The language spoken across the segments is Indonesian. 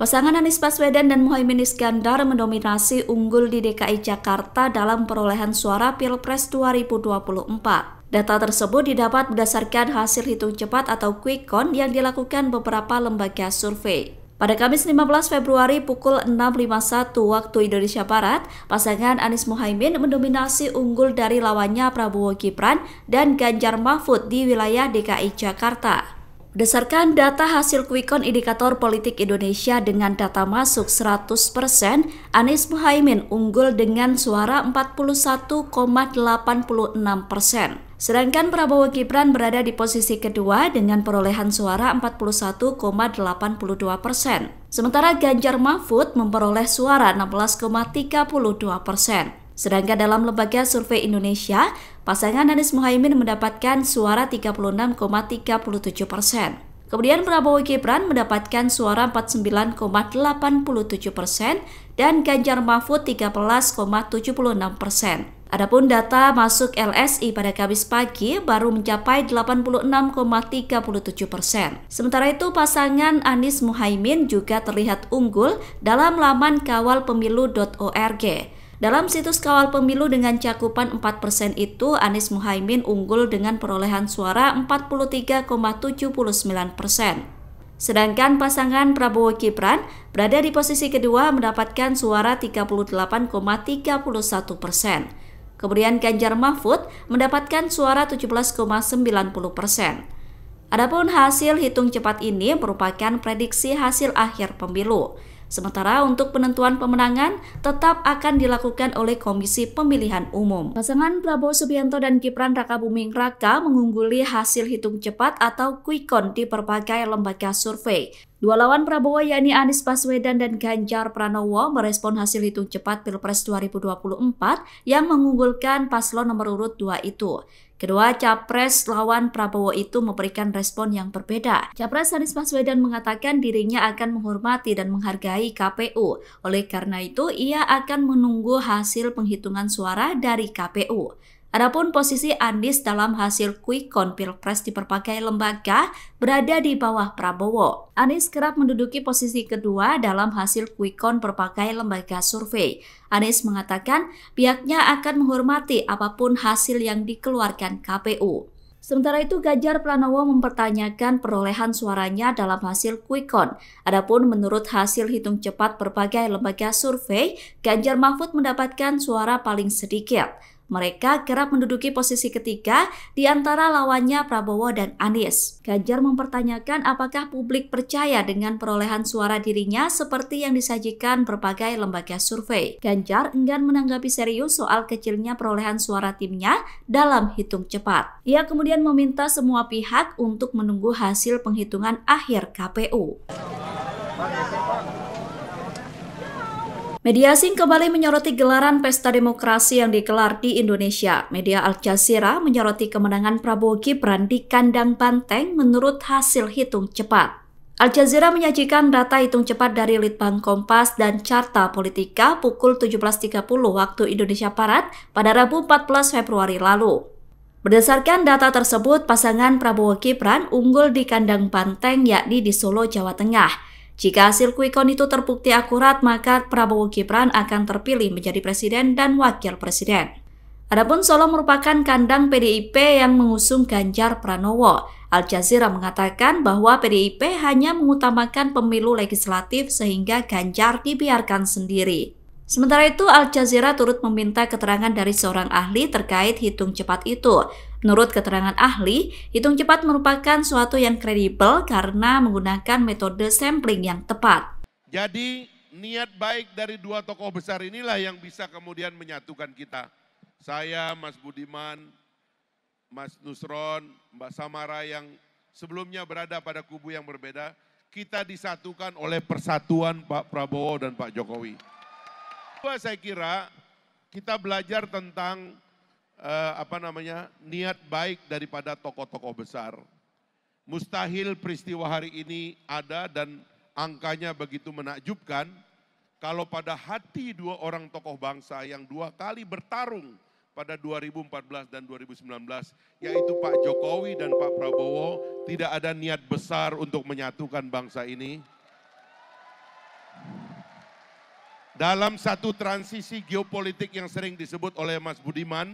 Pasangan Anies Baswedan dan Mohaimin Iskandar mendominasi unggul di DKI Jakarta dalam perolehan suara Pilpres 2024. Data tersebut didapat berdasarkan hasil hitung cepat atau quick count yang dilakukan beberapa lembaga survei. Pada Kamis 15 Februari pukul 6.51 waktu Indonesia Barat, pasangan Anies Muhaimin mendominasi unggul dari lawannya Prabowo Gibran dan Ganjar Mahfud di wilayah DKI Jakarta. Berdasarkan data hasil Quick Indikator Politik Indonesia dengan data masuk 100%, Anies Muhaimin unggul dengan suara 41,86 persen. Sedangkan Prabowo Gibran berada di posisi kedua dengan perolehan suara 41,82 persen. Sementara Ganjar Mahfud memperoleh suara 16,32 persen. Sedangkan dalam Lembaga Survei Indonesia, pasangan Anies Muhaimin mendapatkan suara 36,37 persen. Kemudian Prabowo Gibran mendapatkan suara 49,87 persen dan Ganjar Mahfud 13,76 persen. Adapun data masuk LSI pada Kamis pagi baru mencapai 86,37 persen. Sementara itu pasangan Anies Muhaimin juga terlihat unggul dalam laman kawalpemilu.org. Dalam situs kawal pemilu dengan cakupan 4% itu, Anies Muhaimin unggul dengan perolehan suara 43,79 persen. Sedangkan pasangan Prabowo Gibran berada di posisi kedua mendapatkan suara 38,31 persen. Kemudian Ganjar Mahfud mendapatkan suara 17,90 persen. Adapun hasil hitung cepat ini merupakan prediksi hasil akhir pemilu. Sementara untuk penentuan pemenangan tetap akan dilakukan oleh Komisi Pemilihan Umum. Pasangan Prabowo Subianto dan Gibran Raka Buming Raka mengungguli hasil hitung cepat atau quick count di berbagai lembaga survei. Dua lawan Prabowo yakni Anies Baswedan dan Ganjar Pranowo merespon hasil hitung cepat Pilpres 2024 yang mengunggulkan paslon nomor urut 2 itu. Kedua capres lawan Prabowo itu memberikan respon yang berbeda. Capres Anies Baswedan mengatakan dirinya akan menghormati dan menghargai KPU. Oleh karena itu, ia akan menunggu hasil penghitungan suara dari KPU. Adapun posisi Anies dalam hasil quick count Pilpres di berbagai lembaga berada di bawah Prabowo. Anies kerap menduduki posisi kedua dalam hasil quick count berbagai lembaga survei. Anies mengatakan pihaknya akan menghormati apapun hasil yang dikeluarkan KPU. Sementara itu Ganjar Pranowo mempertanyakan perolehan suaranya dalam hasil quick count. Adapun menurut hasil hitung cepat berbagai lembaga survei, Ganjar Mahfud mendapatkan suara paling sedikit. Mereka kerap menduduki posisi ketiga di antara lawannya Prabowo dan Anies. Ganjar mempertanyakan apakah publik percaya dengan perolehan suara dirinya seperti yang disajikan berbagai lembaga survei. Ganjar enggan menanggapi serius soal kecilnya perolehan suara timnya dalam hitung cepat. Ia kemudian meminta semua pihak untuk menunggu hasil penghitungan akhir KPU. Media asing kembali menyoroti gelaran pesta demokrasi yang digelar di Indonesia. Media Al Jazeera menyoroti kemenangan Prabowo Gibran di kandang banteng menurut hasil hitung cepat. Al Jazeera menyajikan data hitung cepat dari Litbang Kompas dan Carta Politika pukul 17.30 waktu Indonesia Barat pada Rabu 14 Februari lalu. Berdasarkan data tersebut, pasangan Prabowo Gibran unggul di kandang banteng yakni di Solo, Jawa Tengah – jika hasil quick count itu terbukti akurat, maka Prabowo Gibran akan terpilih menjadi presiden dan wakil presiden. Adapun Solo merupakan kandang PDIP yang mengusung Ganjar Pranowo. Al Jazeera mengatakan bahwa PDIP hanya mengutamakan pemilu legislatif sehingga Ganjar dibiarkan sendiri. Sementara itu, Al Jazeera turut meminta keterangan dari seorang ahli terkait hitung cepat itu. Menurut keterangan ahli, hitung cepat merupakan suatu yang kredibel karena menggunakan metode sampling yang tepat. Jadi, niat baik dari dua tokoh besar inilah yang bisa kemudian menyatukan kita. Saya, Mas Budiman, Mas Nusron, Mbak Samara yang sebelumnya berada pada kubu yang berbeda, kita disatukan oleh persatuan Pak Prabowo dan Pak Jokowi. Kedua saya kira kita belajar tentang eh, apa namanya niat baik daripada tokoh-tokoh besar. Mustahil peristiwa hari ini ada dan angkanya begitu menakjubkan kalau pada hati dua orang tokoh bangsa yang dua kali bertarung pada 2014 dan 2019 yaitu Pak Jokowi dan Pak Prabowo tidak ada niat besar untuk menyatukan bangsa ini. Dalam satu transisi geopolitik yang sering disebut oleh Mas Budiman,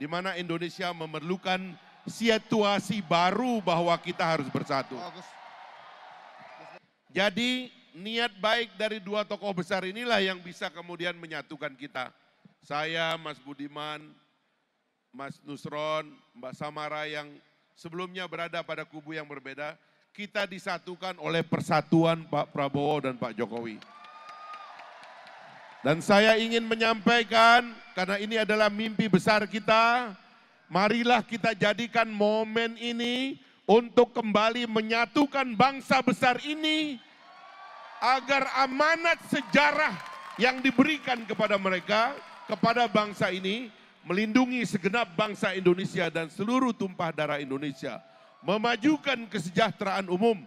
di mana Indonesia memerlukan situasi baru bahwa kita harus bersatu. Jadi niat baik dari dua tokoh besar inilah yang bisa kemudian menyatukan kita. Saya, Mas Budiman, Mas Nusron, Mbak Samara yang sebelumnya berada pada kubu yang berbeda, kita disatukan oleh persatuan Pak Prabowo dan Pak Jokowi. Dan saya ingin menyampaikan, karena ini adalah mimpi besar kita, marilah kita jadikan momen ini untuk kembali menyatukan bangsa besar ini agar amanat sejarah yang diberikan kepada mereka, kepada bangsa ini, melindungi segenap bangsa Indonesia dan seluruh tumpah darah Indonesia, memajukan kesejahteraan umum,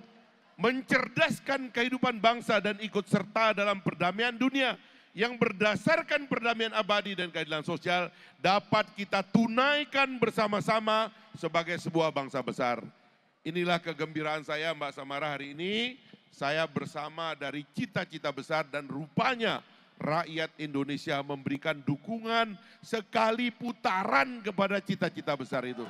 mencerdaskan kehidupan bangsa dan ikut serta dalam perdamaian dunia, yang berdasarkan perdamaian abadi dan keadilan sosial dapat kita tunaikan bersama-sama sebagai sebuah bangsa besar. Inilah kegembiraan saya Mbak Samara hari ini. Saya bersama dari cita-cita besar dan rupanya rakyat Indonesia memberikan dukungan sekali putaran kepada cita-cita besar itu.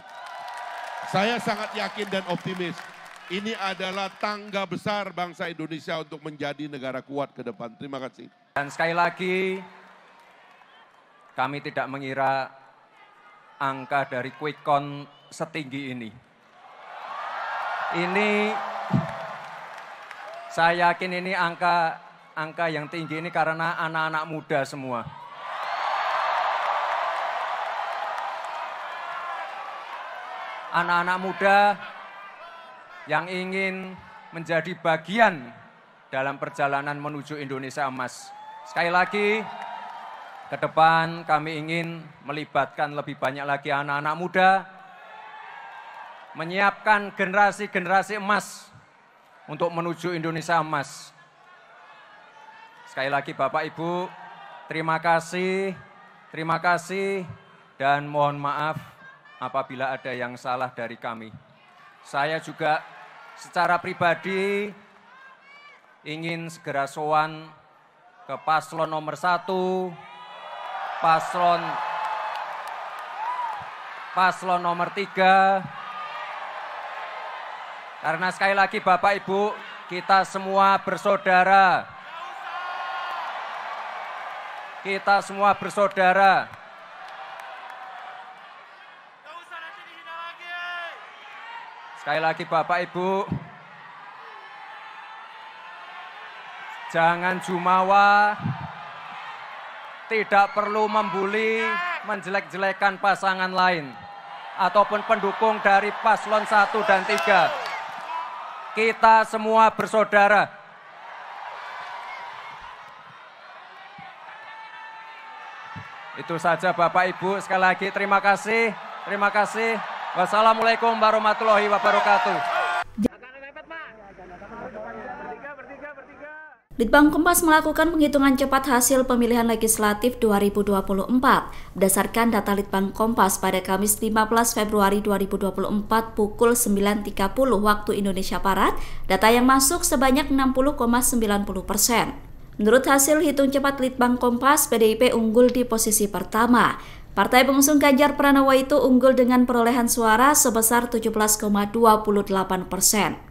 Saya sangat yakin dan optimis. Ini adalah tangga besar bangsa Indonesia untuk menjadi negara kuat ke depan. Terima kasih. Dan sekali lagi, kami tidak mengira angka dari quick count setinggi ini. Ini saya yakin ini angka angka yang tinggi ini karena anak-anak muda semua. Anak-anak muda yang ingin menjadi bagian dalam perjalanan menuju Indonesia emas. Sekali lagi, ke depan kami ingin melibatkan lebih banyak lagi anak-anak muda, menyiapkan generasi-generasi emas untuk menuju Indonesia emas. Sekali lagi Bapak Ibu, terima kasih, terima kasih, dan mohon maaf apabila ada yang salah dari kami. Saya juga secara pribadi ingin segera soan ke paslon nomor satu, paslon paslon nomor tiga. Karena sekali lagi Bapak Ibu, kita semua bersaudara. Kita semua bersaudara. Sekali lagi Bapak Ibu, jangan jumawa, tidak perlu membuli, menjelek-jelekan pasangan lain ataupun pendukung dari paslon 1 dan 3. Kita semua bersaudara. Itu saja Bapak Ibu, sekali lagi terima kasih. Terima kasih. Wassalamualaikum warahmatullahi wabarakatuh. Litbang Kompas melakukan penghitungan cepat hasil pemilihan legislatif 2024 berdasarkan data Litbang Kompas pada Kamis 15 Februari 2024 pukul 9.30 waktu Indonesia Barat, data yang masuk sebanyak 60,90 persen. Menurut hasil hitung cepat Litbang Kompas, PDIP unggul di posisi pertama. Partai pengusung Ganjar Pranowo itu unggul dengan perolehan suara sebesar 17,28 persen.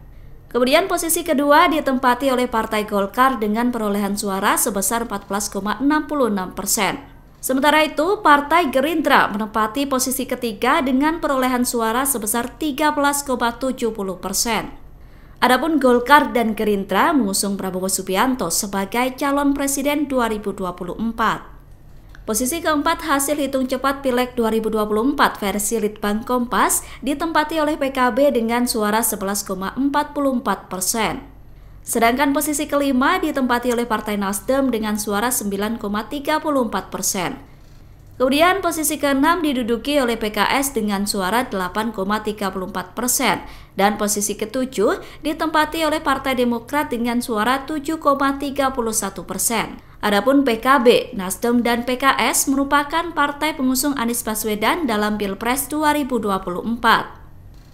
Kemudian posisi kedua ditempati oleh Partai Golkar dengan perolehan suara sebesar 14,66 persen. Sementara itu, Partai Gerindra menempati posisi ketiga dengan perolehan suara sebesar 13,70 persen. Adapun Golkar dan Gerindra mengusung Prabowo Subianto sebagai calon presiden 2024. Posisi keempat hasil hitung cepat Pileg 2024 versi Litbang Kompas ditempati oleh PKB dengan suara 11,44 persen. Sedangkan posisi kelima ditempati oleh Partai Nasdem dengan suara 9,34 persen. Kemudian posisi keenam diduduki oleh PKS dengan suara 8,34 persen dan posisi ketujuh ditempati oleh Partai Demokrat dengan suara 7,31 persen. Adapun PKB, Nasdem dan PKS merupakan partai pengusung Anies Baswedan dalam Pilpres 2024.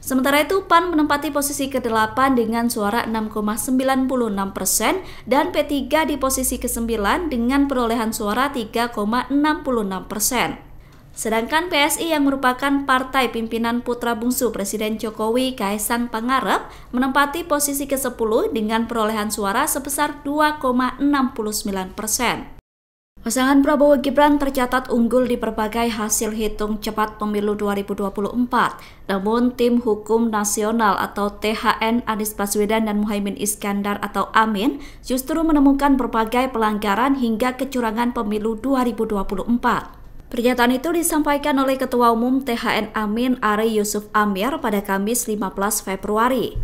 Sementara itu, PAN menempati posisi ke-8 dengan suara 6,96 persen dan P3 di posisi ke-9 dengan perolehan suara 3,66 persen. Sedangkan PSI yang merupakan partai pimpinan putra bungsu Presiden Jokowi Kaisang Pangarep menempati posisi ke-10 dengan perolehan suara sebesar 2,69 persen. Pasangan Prabowo Gibran tercatat unggul di berbagai hasil hitung cepat pemilu 2024. Namun, Tim Hukum Nasional atau THN Anies Baswedan dan Muhaimin Iskandar atau Amin justru menemukan berbagai pelanggaran hingga kecurangan pemilu 2024. Pernyataan itu disampaikan oleh Ketua Umum THN Amin Ari Yusuf Amir pada Kamis 15 Februari.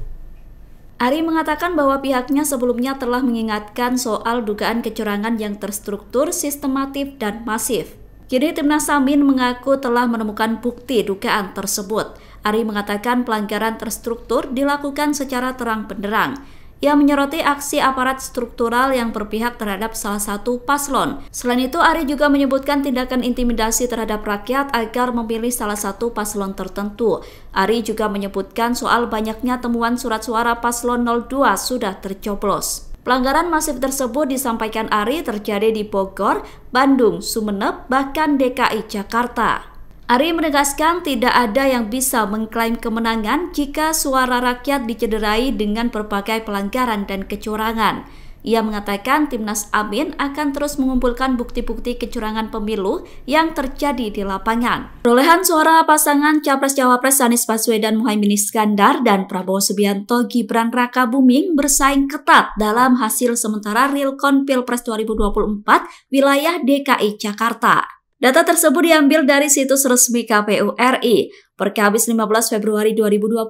Ari mengatakan bahwa pihaknya sebelumnya telah mengingatkan soal dugaan kecurangan yang terstruktur, sistematif, dan masif. Kini Timnas Amin mengaku telah menemukan bukti dugaan tersebut. Ari mengatakan pelanggaran terstruktur dilakukan secara terang benderang, yang menyoroti aksi aparat struktural yang berpihak terhadap salah satu paslon. Selain itu, Ari juga menyebutkan tindakan intimidasi terhadap rakyat agar memilih salah satu paslon tertentu. Ari juga menyebutkan soal banyaknya temuan surat suara paslon 02 sudah tercoblos. Pelanggaran masif tersebut disampaikan Ari terjadi di Bogor, Bandung, Sumeneb, bahkan DKI Jakarta. Ari menegaskan tidak ada yang bisa mengklaim kemenangan jika suara rakyat dicederai dengan berbagai pelanggaran dan kecurangan. Ia mengatakan Timnas Amin akan terus mengumpulkan bukti-bukti kecurangan pemilu yang terjadi di lapangan. Perolehan suara pasangan Capres-Cawapres Anies Baswedan Muhaimin Iskandar dan Prabowo Subianto Gibran Raka Buming bersaing ketat dalam hasil sementara Real Pilpres Pres 2024 wilayah DKI Jakarta. Data tersebut diambil dari situs resmi KPU RI per Kamis 15 Februari 2024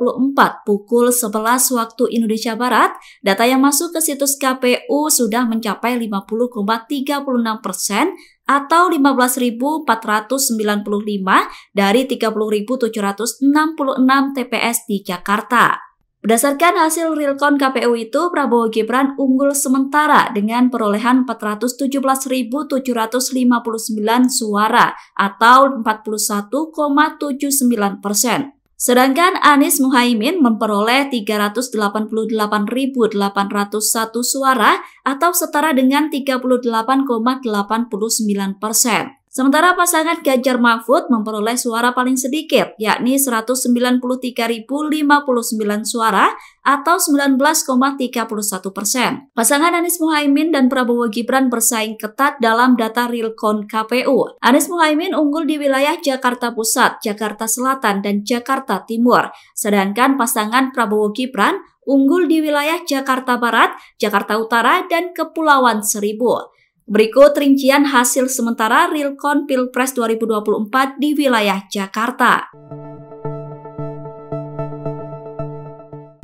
pukul 11 waktu Indonesia Barat. Data yang masuk ke situs KPU sudah mencapai 50,36 persen atau 15.495 dari 30.766 TPS di Jakarta. Berdasarkan hasil real count KPU itu, Prabowo Gibran unggul sementara dengan perolehan 417.759 suara atau 41,79 persen. Sedangkan Anies Muhaimin memperoleh 388.801 suara atau setara dengan 38,89 persen. Sementara pasangan Ganjar Mahfud memperoleh suara paling sedikit, yakni 193.059 suara atau 19,31 persen. Pasangan Anies Muhaimin dan Prabowo Gibran bersaing ketat dalam data Realcon KPU. Anies Muhaimin unggul di wilayah Jakarta Pusat, Jakarta Selatan, dan Jakarta Timur, sedangkan pasangan Prabowo Gibran unggul di wilayah Jakarta Barat, Jakarta Utara, dan Kepulauan Seribu. Berikut rincian hasil sementara real Realcon Pilpres 2024 di wilayah Jakarta.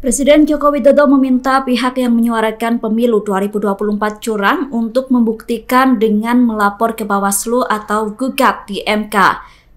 Presiden Joko Widodo meminta pihak yang menyuarakan pemilu 2024 curang untuk membuktikan dengan melapor ke Bawaslu atau gugat di MK.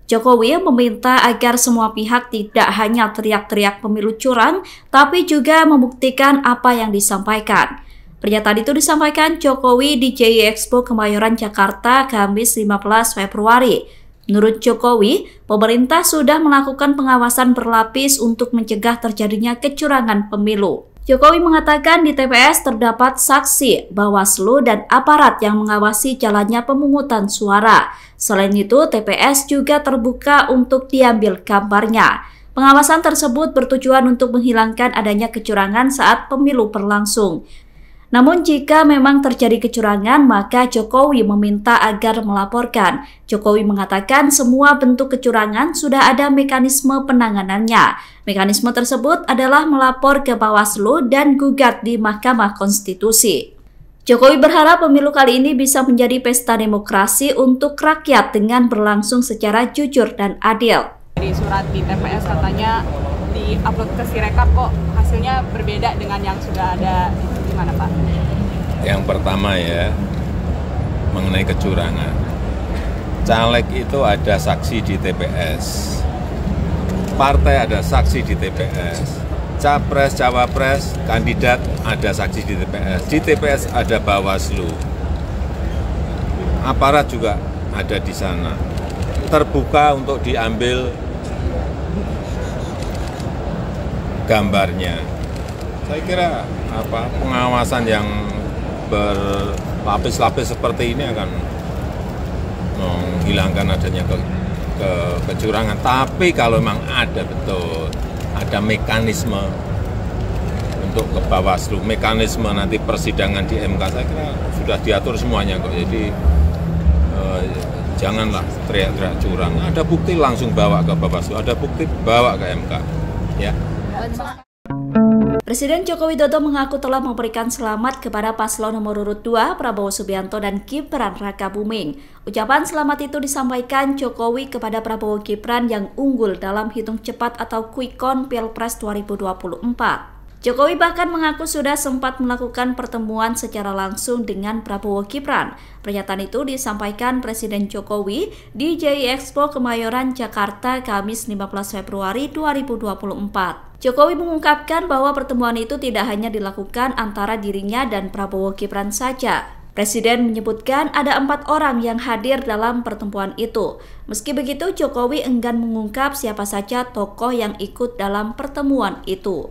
Jokowi meminta agar semua pihak tidak hanya teriak-teriak pemilu curang, tapi juga membuktikan apa yang disampaikan. Pernyataan itu disampaikan Jokowi di JI e Expo Kemayoran, Jakarta, Kamis 15 Februari. Menurut Jokowi, pemerintah sudah melakukan pengawasan berlapis untuk mencegah terjadinya kecurangan pemilu. Jokowi mengatakan di TPS terdapat saksi, bawaslu, dan aparat yang mengawasi jalannya pemungutan suara. Selain itu, TPS juga terbuka untuk diambil gambarnya. Pengawasan tersebut bertujuan untuk menghilangkan adanya kecurangan saat pemilu berlangsung. Namun jika memang terjadi kecurangan, maka Jokowi meminta agar melaporkan. Jokowi mengatakan semua bentuk kecurangan sudah ada mekanisme penanganannya. Mekanisme tersebut adalah melapor ke Bawaslu dan gugat di Mahkamah Konstitusi. Jokowi berharap pemilu kali ini bisa menjadi pesta demokrasi untuk rakyat dengan berlangsung secara jujur dan adil. Di surat di TPS katanya di-upload ke Sirekap kok hasilnya berbeda dengan yang sudah ada bagaimana Pak? Yang pertama ya, mengenai kecurangan. Caleg itu ada saksi di TPS, partai ada saksi di TPS, capres, cawapres, kandidat ada saksi di TPS, di TPS ada Bawaslu, aparat juga ada di sana, terbuka untuk diambil gambarnya. Saya kira apa pengawasan yang berlapis-lapis seperti ini akan menghilangkan adanya ke, ke, kecurangan. Tapi kalau memang ada betul, ada mekanisme untuk ke Bawaslu, mekanisme nanti persidangan di MK saya kira sudah diatur semuanya kok. Jadi eh, janganlah teriak-teriak curang. Ada bukti langsung bawa ke Bawaslu, ada bukti bawa ke MK. Ya. Presiden Joko Widodo mengaku telah memberikan selamat kepada paslon nomor urut 2 Prabowo Subianto dan Gibran Raka Buming. Ucapan selamat itu disampaikan Jokowi kepada Prabowo Gibran yang unggul dalam hitung cepat atau quick count Pilpres 2024. Jokowi bahkan mengaku sudah sempat melakukan pertemuan secara langsung dengan Prabowo Gibran. Pernyataan itu disampaikan Presiden Jokowi di JI Expo Kemayoran, Jakarta, Kamis 15 Februari 2024. Jokowi mengungkapkan bahwa pertemuan itu tidak hanya dilakukan antara dirinya dan Prabowo Gibran saja. Presiden menyebutkan ada empat orang yang hadir dalam pertemuan itu. Meski begitu, Jokowi enggan mengungkap siapa saja tokoh yang ikut dalam pertemuan itu.